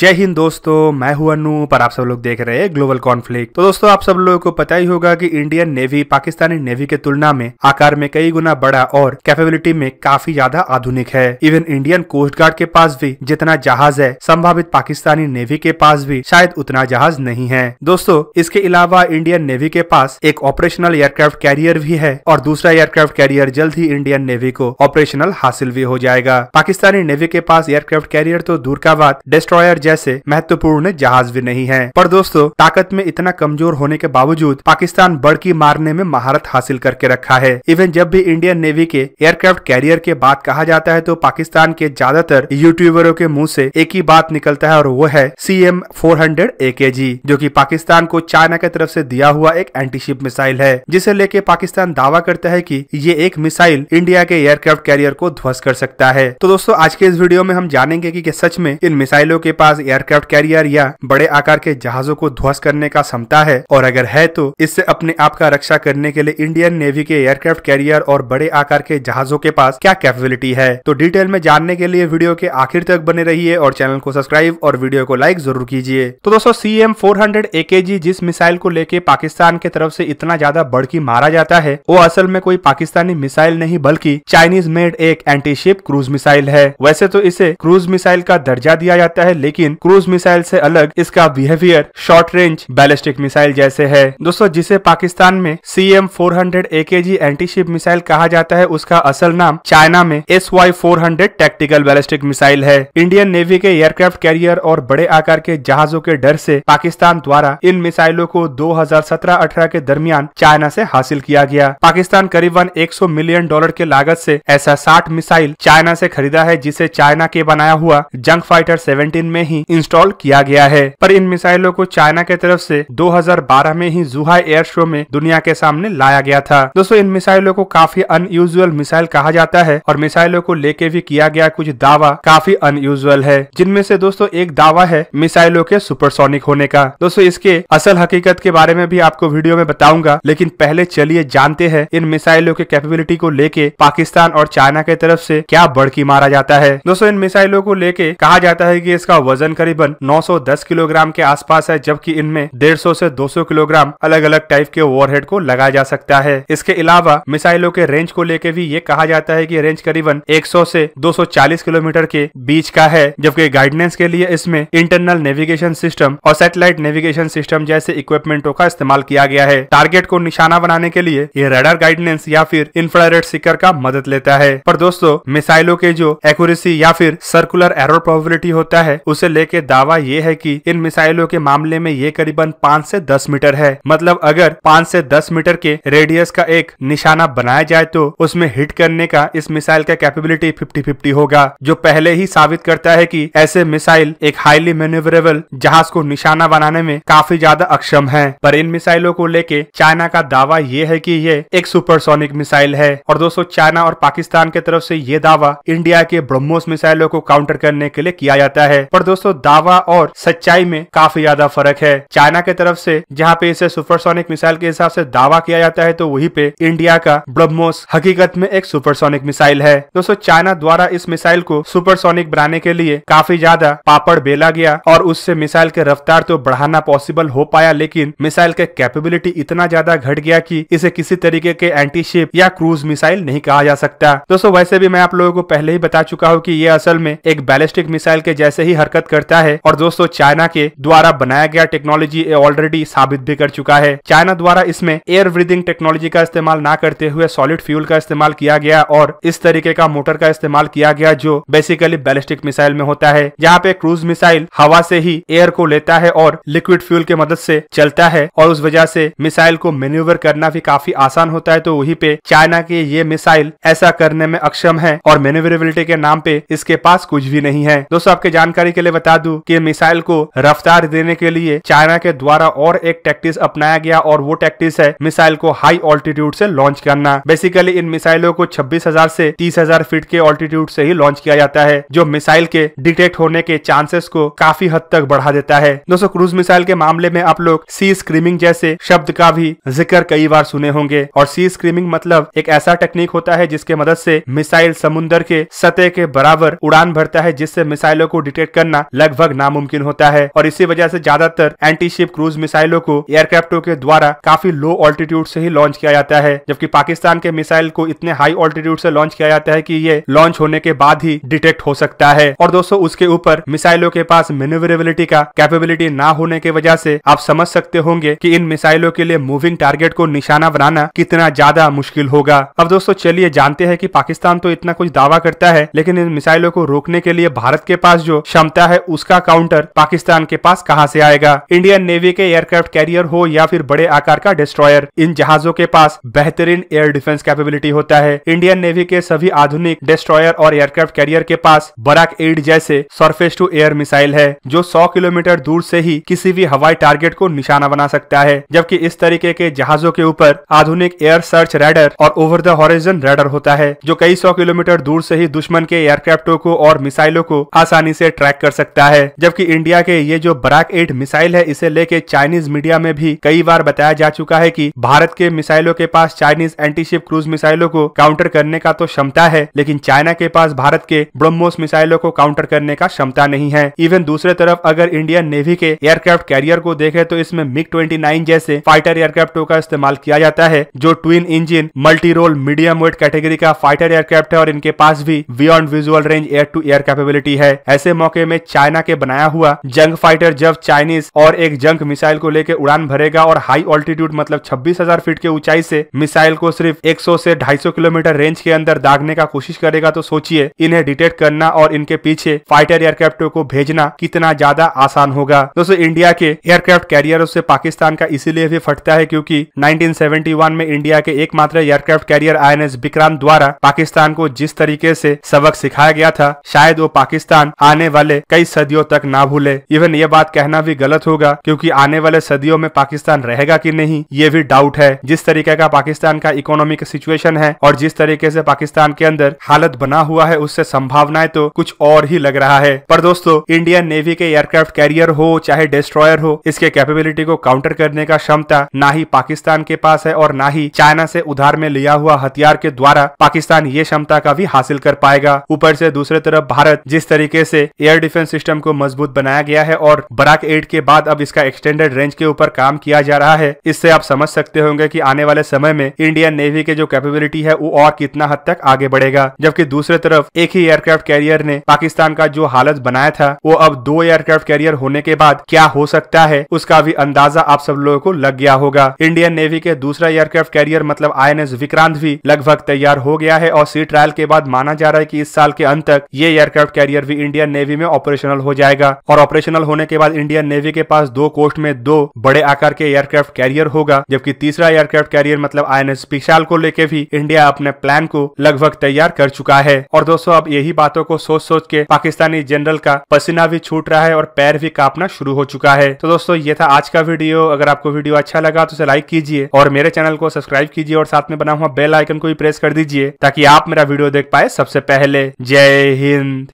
जय हिंद दोस्तों मैं हूं अनु पर आप सब लोग देख रहे हैं ग्लोबल कॉन्फ्लिक्ट तो दोस्तों आप सब लोगों को पता ही होगा कि इंडियन नेवी पाकिस्तानी नेवी के तुलना में आकार में कई गुना बड़ा और कैपेबिलिटी में काफी ज्यादा आधुनिक है इवन इंडियन कोस्ट गार्ड के पास भी जितना जहाज है संभावित पाकिस्तानी नेवी के पास भी शायद उतना जहाज नहीं है दोस्तों इसके अलावा इंडियन नेवी के पास एक ऑपरेशनल एयरक्राफ्ट कैरियर भी है और दूसरा एयरक्राफ्ट कैरियर जल्द ही इंडियन नेवी को ऑपरेशनल हासिल भी हो जाएगा पाकिस्तानी नेवी के पास एयरक्राफ्ट कैरियर तो दूर का बात डिस्ट्रॉयर जैसे महत्वपूर्ण जहाज भी नहीं है पर दोस्तों ताकत में इतना कमजोर होने के बावजूद पाकिस्तान बड़की मारने में महारत हासिल करके रखा है इवन जब भी इंडियन नेवी के एयरक्राफ्ट कैरियर के बात कहा जाता है तो पाकिस्तान के ज्यादातर यूट्यूबरों के मुंह से एक ही बात निकलता है और वो है C M four hundred A K G जो की पाकिस्तान को चाइना की तरफ से दिया हुआ एक एंटीशिप मिसाइल है जिसे लेके पाकिस्तान दावा करता है की ये एक मिसाइल इंडिया के एयरक्राफ्ट कैरियर को ध्वस्त कर सकता है तो दोस्तों आज के इस वीडियो में हम जानेंगे कि सच में इन मिसाइलों के पास एयरक्राफ्ट कैरियर या बड़े आकार के जहाजों को ध्वस्त करने का क्षमता है और अगर है तो इससे अपने आप का रक्षा करने के लिए इंडियन नेवी के एयरक्राफ्ट कैरियर और बड़े आकार के जहाजों के पास क्या कैपेबिलिटी है तो डिटेल में जानने के लिए वीडियो के आखिर तक बने रहिए और चैनल को सब्सक्राइब और वीडियो को लाइक जरूर कीजिए तो दोस्तों सी एम फोर जिस मिसाइल को लेकर पाकिस्तान के तरफ से इतना ज्यादा बड़की मारा जाता है वो असल में कोई पाकिस्तानी मिसाइल नहीं बल्कि चाइनीज मेड एक एंटी शिप क्रूज मिसाइल है वैसे तो इसे क्रूज मिसाइल का दर्जा दिया जाता है लेकिन लेकिन क्रूज मिसाइल से अलग इसका behaviour short range ballistic missile जैसे है दोस्तों जिसे पाकिस्तान में C M four hundred AKG missile कहा जाता है उसका असल नाम चाइना में S Y four hundred tactical ballistic missile है इंडियन नेवी के एयरक्राफ्ट कैरियर और बड़े आकार के जहाजों के डर से पाकिस्तान द्वारा इन मिसाइलों को 2017-18 के दरमियान चाइना से हासिल किया गया पाकिस्तान करीबन 100 मिलियन डॉलर के लागत से ऐसा 60 मिसाइल चाइना से खरीदा है जिसे चाइना के बनाया हुआ जंग फाइटर 17 में ही ही इंस्टॉल किया गया है पर इन मिसाइलों को चाइना के तरफ से 2012 में ही जुहाई एयर शो में दुनिया के सामने लाया गया था दोस्तों इन मिसाइलों को काफी अनयूजुअल मिसाइल कहा जाता है और मिसाइलों को लेके भी किया गया कुछ दावा काफी अनयूजुअल है जिनमें से दोस्तों एक दावा है मिसाइलों के सुपरसोनिक होने का दोस्तों इसके असल हकीकत के बारे में भी आपको वीडियो में बताऊंगा लेकिन पहले चलिए जानते हैं इन मिसाइलों के कैपेबिलिटी को लेके पाकिस्तान और चाइना के तरफ से क्या बड़की मारा जाता है दोस्तों इन मिसाइलों को लेके कहा जाता है की इसका वजन वजन करीबन 910 किलोग्राम के आसपास है जबकि इनमें 150 से 200 किलोग्राम अलग अलग टाइप के ओवरहेड को लगाया जा सकता है इसके अलावा मिसाइलों के रेंज को लेकर भी ये कहा जाता है की रेंज करीबन 100 से 240 किलोमीटर के बीच का है जबकि गाइडेंस के लिए इसमें इंटरनल नेविगेशन सिस्टम और सेटेलाइट नेविगेशन सिस्टम जैसे इक्विपमेंटों का इस्तेमाल किया गया है टारगेट को निशाना बनाने के लिए ये रेडर गाइडेंस या फिर इंफ्रारेड सिकर का मदद लेता है पर दोस्तों मिसाइलों के जो एक्यूरेसी या फिर सर्कुलर एरर प्रोबेबिलिटी होता है उसे लेके दावा ये है कि इन मिसाइलों के मामले में ये करीबन 5 से 10 मीटर है मतलब अगर 5 से 10 मीटर के रेडियस का एक निशाना बनाया जाए तो उसमें हिट करने का इस मिसाइल का कैपेबिलिटी फिफ्टी फिफ्टी होगा जो पहले ही साबित करता है की ऐसे मिसाइल एक हाईली मेन्यूवरेबल जहाज को निशाना बनाने में काफी ज्यादा अक्षम है पर इन मिसाइलों को लेके चाइना का दावा ये है की ये एक सुपरसोनिक मिसाइल है और दोस्तों चाइना और पाकिस्तान के तरफ से ये दावा इंडिया के ब्रह्मोस मिसाइलों को काउंटर करने के लिए किया जाता है पर दोस्तों दोस्तों दावा और सच्चाई में काफी ज्यादा फर्क है चाइना के तरफ से जहाँ पे इसे सुपरसोनिक मिसाइल के हिसाब से दावा किया जाता है तो वही पे इंडिया का ब्रह्मोस हकीकत में एक सुपरसोनिक मिसाइल है दोस्तों चाइना द्वारा इस मिसाइल को सुपरसोनिक बनाने के लिए काफी ज्यादा पापड़ बेला गया और उससे मिसाइल के रफ्तार तो बढ़ाना पॉसिबल हो पाया लेकिन मिसाइल के कैपेबिलिटी इतना ज्यादा घट गया की इसे किसी तरीके के एंटी शिप या क्रूज मिसाइल नहीं कहा जा सकता दोस्तों वैसे भी मैं आप लोगों को पहले ही बता चुका हूँ की ये असल में एक बैलिस्टिक मिसाइल के जैसे ही हरकत करता है और दोस्तों चाइना के द्वारा बनाया गया टेक्नोलॉजी ऑलरेडी साबित भी कर चुका है चाइना द्वारा इसमें एयर ब्रीदिंग टेक्नोलॉजी का इस्तेमाल ना करते हुए सॉलिड फ्यूल का इस्तेमाल किया गया और इस तरीके का मोटर का इस्तेमाल किया गया जो बेसिकली बैलिस्टिक मिसाइल में होता है जहाँ पे क्रूज मिसाइल हवा से ही एयर को लेता है और लिक्विड फ्यूल के मदद से चलता है और उस वजह से मिसाइल को मेन्यूवर करना भी काफी आसान होता है तो वही पे चाइना के ये मिसाइल ऐसा करने में अक्षम है और मेन्यूवरेबिलिटी के नाम पे इसके पास कुछ भी नहीं है दोस्तों आपके जानकारी के लिए बता दू कि मिसाइल को रफ्तार देने के लिए चाइना के द्वारा और एक टैक्टिस अपनाया गया और वो टैक्टिस है मिसाइल को हाई ऑल्टीट्यूड से लॉन्च करना बेसिकली इन मिसाइलों को छब्बीस हजार से तीस हजार फीट के ऑल्टीट्यूड से ही लॉन्च किया जाता है जो मिसाइल के डिटेक्ट होने के चांसेस को काफी हद तक बढ़ा देता है दोस्तों क्रूज मिसाइल के मामले में आप लोग सी स्क्रीमिंग जैसे शब्द का भी जिक्र कई बार सुने होंगे और सी स्क्रीमिंग मतलब एक ऐसा टेक्निक होता है जिसके मदद से मिसाइल समुन्दर के सतह के बराबर उड़ान भरता है जिससे मिसाइलों को डिटेक्ट करना लगभग नामुमकिन होता है और इसी वजह से ज्यादातर एंटी शिप क्रूज मिसाइलों को एयरक्राफ्टों के द्वारा काफी लो ऑल्टीट्यूड से ही लॉन्च किया जाता है जबकि पाकिस्तान के मिसाइल को इतने हाई ऑल्टीट्यूड से लॉन्च किया जाता है कि ये लॉन्च होने के बाद ही डिटेक्ट हो सकता है और दोस्तों उसके ऊपर मिसाइलों के पास मेनुवरेबिलिटी का कैपेबिलिटी ना होने की वजह से आप समझ सकते होंगे की इन मिसाइलों के लिए मूविंग टारगेट को निशाना बनाना कितना ज्यादा मुश्किल होगा अब दोस्तों चलिए जानते हैं की पाकिस्तान तो इतना कुछ दावा करता है लेकिन इन मिसाइलों को रोकने के लिए भारत के पास जो क्षमता है उसका काउंटर पाकिस्तान के पास कहां से आएगा इंडियन नेवी के एयरक्राफ्ट कैरियर हो या फिर बड़े आकार का डिस्ट्रॉयर इन जहाजों के पास बेहतरीन एयर डिफेंस कैपेबिलिटी होता है इंडियन नेवी के सभी आधुनिक डिस्ट्रॉयर और एयरक्राफ्ट कैरियर के पास बराक एड जैसे सरफेस टू एयर मिसाइल है जो सौ किलोमीटर दूर से ही किसी भी हवाई टारगेट को निशाना बना सकता है जबकि इस तरीके के जहाजों के ऊपर आधुनिक एयर सर्च रेडर और ओवर द हॉरिजन रैडर होता है जो कई सौ किलोमीटर दूर से ही दुश्मन के एयरक्राफ्टों को और मिसाइलों को आसानी से ट्रैक कर सकता सकता है जबकि इंडिया के ये जो बराक एट मिसाइल है इसे लेके चाइनीज मीडिया में भी कई बार बताया जा चुका है की भारत के मिसाइलों के पास चाइनीज एंटीशिप क्रूज मिसाइलों को काउंटर करने का तो क्षमता है लेकिन चाइना के पास भारत के ब्रह्मोस मिसाइलों को काउंटर करने का क्षमता नहीं है इवन दूसरे तरफ अगर इंडियन नेवी के एयरक्राफ्ट कैरियर को देखे तो इसमें मिग ट्वेंटी जैसे फाइटर एयरक्राफ्टों का इस्तेमाल किया जाता है जो twin engine multi role medium weight category का फाइटर एयरक्राफ्ट है और इनके पास भी beyond visual range air to air capability है ऐसे मौके में चाइना के बनाया हुआ जंग फाइटर जब चाइनीज और एक जंग मिसाइल को लेकर उड़ान भरेगा और हाई ऑल्टीट्यूड मतलब 26,000 फीट के ऊंचाई से मिसाइल को सिर्फ 100 से 250 किलोमीटर रेंज के अंदर दागने का कोशिश करेगा तो सोचिए इन्हें डिटेक्ट करना और इनके पीछे फाइटर एयरक्राफ्ट को भेजना कितना ज्यादा आसान होगा दोस्तों इंडिया के एयरक्राफ्ट कैरियर से पाकिस्तान का इसीलिए भी फटता है क्योंकि 1971 में इंडिया के एकमात्र एयरक्राफ्ट कैरियर आई विक्रांत द्वारा पाकिस्तान को जिस तरीके से सबक सिखाया गया था शायद वो पाकिस्तान आने वाले कई कई सदियों तक ना भूले इवन ये बात कहना भी गलत होगा क्योंकि आने वाले सदियों में पाकिस्तान रहेगा कि नहीं ये भी डाउट है जिस तरीके का पाकिस्तान का इकोनॉमिक सिचुएशन है और जिस तरीके से पाकिस्तान के अंदर हालत बना हुआ है उससे संभावनाएं तो कुछ और ही लग रहा है पर दोस्तों इंडियन नेवी के एयरक्राफ्ट कैरियर हो चाहे डिस्ट्रॉयर हो इसके कैपेबिलिटी को काउंटर करने का क्षमता ना ही पाकिस्तान के पास है और ना ही चाइना से उधार में लिया हुआ हथियार के द्वारा पाकिस्तान ये क्षमता का भी हासिल कर पाएगा ऊपर से दूसरे तरफ भारत जिस तरीके से एयर डिफेंस सिस्टम को मजबूत बनाया गया है और बराक एट के बाद अब इसका एक्सटेंडेड रेंज के ऊपर काम किया जा रहा है इससे आप समझ सकते होंगे की आने वाले समय में इंडियन नेवी के जो कैपेबिलिटी है वो और कितना हद तक आगे बढ़ेगा जबकि दूसरे तरफ एक ही एयरक्राफ्ट कैरियर ने पाकिस्तान का जो हालत बनाया था वो अब दो एयरक्राफ्ट कैरियर होने के बाद क्या हो सकता है उसका भी अंदाजा आप सब लोगों को लग गया होगा इंडियन नेवी के दूसरा एयरक्राफ्ट कैरियर मतलब आई विक्रांत भी लगभग तैयार हो गया है और सी ट्रायल के बाद माना जा रहा है की इस साल के अंत तक ये एयरक्राफ्ट कैरियर भी इंडियन नेवी में ऑपरेशन ऑपरेशनल हो जाएगा और ऑपरेशनल होने के बाद इंडियन नेवी के पास दो कोस्ट में दो बड़े आकार के एयरक्राफ्ट कैरियर होगा जबकि तीसरा एयरक्राफ्ट कैरियर मतलब आई एन विशाल को लेके भी इंडिया अपने प्लान को लगभग तैयार कर चुका है और दोस्तों अब यही बातों को सोच सोच के पाकिस्तानी जनरल का पसीना भी छूट रहा है और पैर भी कांपना शुरू हो चुका है तो दोस्तों ये था आज का वीडियो अगर आपको वीडियो अच्छा लगा तो उसे लाइक कीजिए और मेरे चैनल को सब्सक्राइब कीजिए और साथ में बना हुआ बेल आइकन को भी प्रेस कर दीजिए ताकि आप मेरा वीडियो देख पाए सबसे पहले जय हिंद